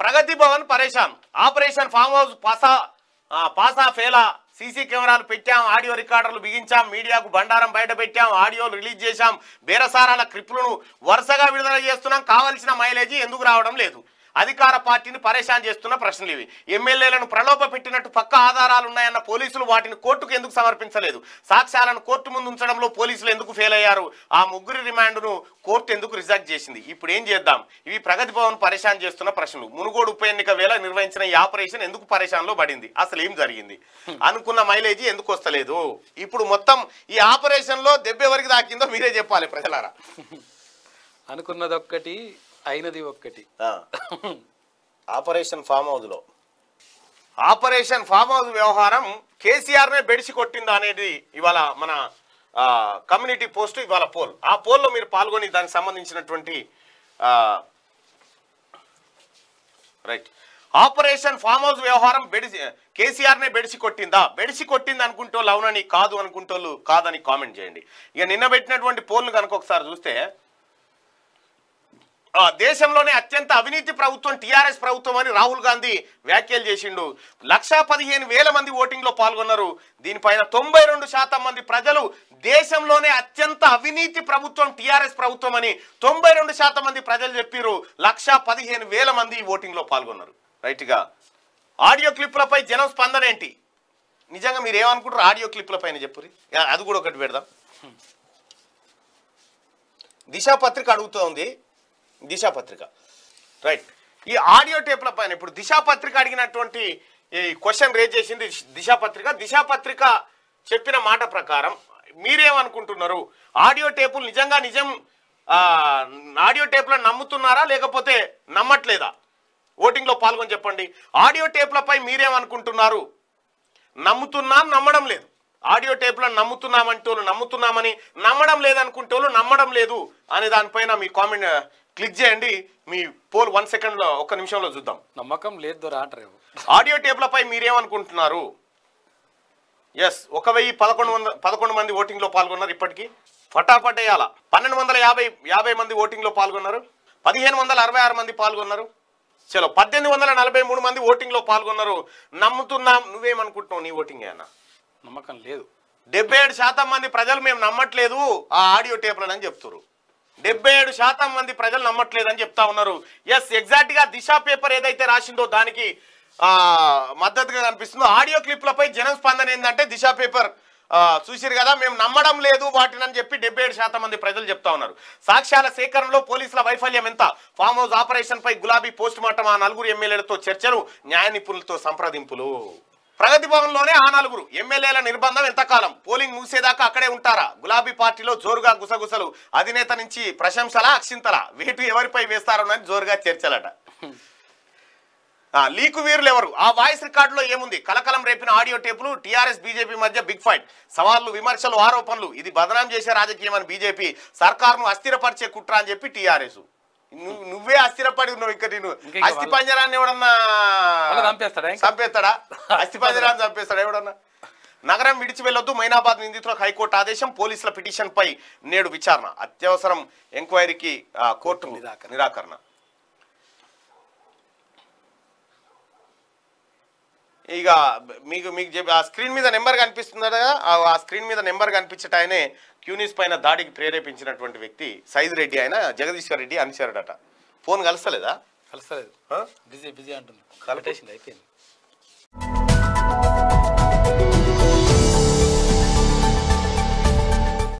ప్రగతి భవన్ పరేషాన్ operation farm house పాసా పాసా ఫేలా సీసీ కెమెరాలు పెట్టాం ఆడియో రికార్డర్లు బిగించాం మీడియాకు బండారం బయట పెట్టాం ఆడియోలు రిలీజ్ చేశాం బేరసారాల క్రిప్లను వరుసగా విడుదల చేస్తున్నాం కావలసిన మైలేజీ ఎందుకు రావడం లేదు అధికార పార్టీని పరేషాన్ చేస్తున్న ప్రశ్నలు ఇవి ఎమ్మెల్యేలను ప్రలోభ పెట్టినట్టు పక్క ఆధారాలు ఉన్నాయన్న పోలీసులు వాటిని కోర్టుకు ఎందుకు సమర్పించలేదు సాక్ష్యాలను కోర్టు ముందు ఉంచడంలో పోలీసులు ఎందుకు ఫెయిల్ అయ్యారు ఆ ముగ్గురి రిమాండ్ను కోర్టు ఎందుకు రిజెక్ట్ చేసింది ఇప్పుడు ఏం చేద్దాం ఇవి ప్రగతి భవన్ పరేషాన్ చేస్తున్న ప్రశ్నలు మునుగోడు ఉప ఎన్నిక వేళ నిర్వహించిన ఈ ఆపరేషన్ ఎందుకు పరేషాన్లో పడింది అసలు ఏం జరిగింది అనుకున్న మైలేజీ ఎందుకు వస్తలేదు ఇప్పుడు మొత్తం ఈ ఆపరేషన్లో దెబ్బ ఎవరికి దాకిందో మీరే చెప్పాలి ప్రజలారా అనుకున్నదొక్కటి అయినది ఒక్కటి ఆపరేషన్ ఫామ్ లో ఆపరేషన్ ఫామ్ హౌస్ వ్యవహారం కేసీఆర్నే బెడిసి కొట్టిందా అనేది ఇవాళ మన కమ్యూనిటీ పోస్ట్ ఇవాళ పోల్ ఆ పోల్లో మీరు పాల్గొని దానికి సంబంధించినటువంటి రైట్ ఆపరేషన్ ఫామ్ హౌస్ వ్యవహారం బెడిసి కేసీఆర్నే బెడిసి కొట్టిందా బెడిసి కొట్టింది అనుకుంటోళ్ళు అవునని కాదు అనుకుంటోళ్ళు కాదని కామెంట్ చేయండి ఇక నిన్న పెట్టినటువంటి పోల్ను కనుక ఒకసారి చూస్తే దేశంలోనే అత్యంత అవినీతి ప్రభుత్వం టీఆర్ఎస్ ప్రభుత్వం అని రాహుల్ గాంధీ వ్యాఖ్యలు చేసిండు లక్షా పదిహేను వేల మంది ఓటింగ్లో పాల్గొన్నారు దీనిపైన తొంభై రెండు శాతం మంది ప్రజలు దేశంలోనే అత్యంత అవినీతి ప్రభుత్వం టీఆర్ఎస్ ప్రభుత్వం అని తొంభై రెండు శాతం మంది ప్రజలు చెప్పారు లక్షా పదిహేను వేల మంది ఓటింగ్లో పాల్గొన్నారు రైట్గా ఆడియో క్లిప్లపై జనం స్పందన ఏంటి నిజంగా మీరు ఏమనుకుంటారు ఆడియో క్లిప్ల పైన చెప్పురి అది కూడా ఒకటి పెడదాం దిశా పత్రిక అడుగుతోంది దిశాపత్రిక రైట్ ఈ ఆడియో టేప్ల పైన ఇప్పుడు దిశాపత్రిక అడిగినటువంటి ఈ క్వశ్చన్ రేజ్ చేసింది దిశాపత్రిక దిశాపత్రిక చెప్పిన మాట ప్రకారం మీరేమనుకుంటున్నారు ఆడియో టేపులు నిజంగా నిజం ఆడియో టేపులను నమ్ముతున్నారా లేకపోతే నమ్మట్లేదా ఓటింగ్లో పాల్గొని చెప్పండి ఆడియో టేపులపై మీరేమనుకుంటున్నారు నమ్ముతున్నాం నమ్మడం లేదు ఆడియో టేపులను నమ్ముతున్నామంటే వాళ్ళు నమ్ముతున్నామని నమ్మడం లేదనుకుంటే వాళ్ళు నమ్మడం లేదు అనే దానిపైన మీ కామెంట్ క్లిక్ చేయండి మీ పోల్ వన్ సెకండ్లో ఒక్క నిమిషంలో చూద్దాం నమ్మకం లేదు ఆడియో టేప్లపై మీరేమనుకుంటున్నారు ఎస్ ఒక వెయ్యి పదకొండు వందల పదకొండు మంది ఓటింగ్లో పాల్గొన్నారు ఇప్పటికీ ఫటాఫట్ వేయాల పన్నెండు వందల యాభై యాభై మంది ఓటింగ్లో పాల్గొన్నారు పదిహేను వందల అరవై ఆరు మంది పాల్గొన్నారు చలో పద్దెనిమిది వందల నలభై మూడు మంది ఓటింగ్లో పాల్గొన్నారు నమ్ముతున్నాం నువ్వేమనుకుంటున్నావు నీ ఓటింగ్ అయినా నమ్మకం లేదు డెబ్బై ఏడు శాతం మంది ప్రజలు మేము నమ్మట్లేదు ఆ ఆడియో టేపులని చెప్తున్నారు డెబ్బై ఏడు శాతం మంది ప్రజలు నమ్మట్లేదని చెప్తా ఉన్నారు ఎస్ ఎగ్జాక్ట్గా దిశ పేపర్ ఏదైతే రాసిందో దానికి మద్దతుగా కనిపిస్తుందో ఆడియో క్లిప్లపై జనం స్పందన ఏంటంటే దిశ పేపర్ చూసిరు కదా మేము నమ్మడం లేదు అని చెప్పి డెబ్బై శాతం మంది ప్రజలు చెప్తా ఉన్నారు సాక్ష్యాల సేకరణలో పోలీసుల వైఫల్యం ఎంత ఫామ్ హౌస్ ఆపరేషన్పై గులాబీ పోస్ట్ మార్టం ఆ నలుగురు ఎమ్మెల్యేలతో చర్చలు న్యాయ నిపుణులతో సంప్రదింపులు ప్రగతి భవన్లోనే ఆ నలుగురు ఎమ్మెల్యేల నిర్బంధం ఎంతకాలం పోలింగ్ ముగిసేదాకా అక్కడే ఉంటారా గులాబీ పార్టీలో జోరుగా గుసగుసలు అధినేత నుంచి ప్రశంసల అక్షింతల వేటు ఎవరిపై వేస్తారోనని జోరుగా చర్చలట లీకు వీరులు ఎవరు ఆ వాయిస్ రికార్డులో ఏముంది కలకలం రేపిన ఆడియో టేపులు టీఆర్ఎస్ బీజేపీ మధ్య బిగ్ ఫైట్ సవాళ్లు విమర్శలు ఆరోపణలు ఇది బదనాం చేసే రాజకీయం అని బీజేపీ సర్కార్ను అస్థిరపరిచే కుట్ర అని చెప్పి టీఆర్ఎస్ నువ్వే అస్థిరపడి ఉన్నావు ఇక్కడ నేను అస్థి పంజరాన్ని ఎవడన్నా చంపేస్తాడా చంపేస్తాడా అస్థి పంజరాన్ని చంపేస్తాడా ఎవడన్నా నగరం విడిచి వెళ్లొద్దు మైనాబాద్ నిందితులకు హైకోర్టు ఆదేశం పోలీసుల పిటిషన్ పై నేడు విచారణ అత్యవసరం ఎంక్వైరీకి కోర్టు నిరాకరణ ఇక మీకు మీకు చెప్పి ఆ స్క్రీన్ మీద నెంబర్ కనిపిస్తుంది కదా ఆ స్క్రీన్ మీద నెంబర్ కనిపించట ఆయనే క్యూనిస్ పైన దాడికి ప్రేరేపించినటువంటి వ్యక్తి సైజు రెడ్డి ఆయన జగదీశ్వర్ రెడ్డి అనిశారడట ఫోన్ కలసలేదా కలసలేదు బిజీ బిజీ అంటుంది అయిపోయింది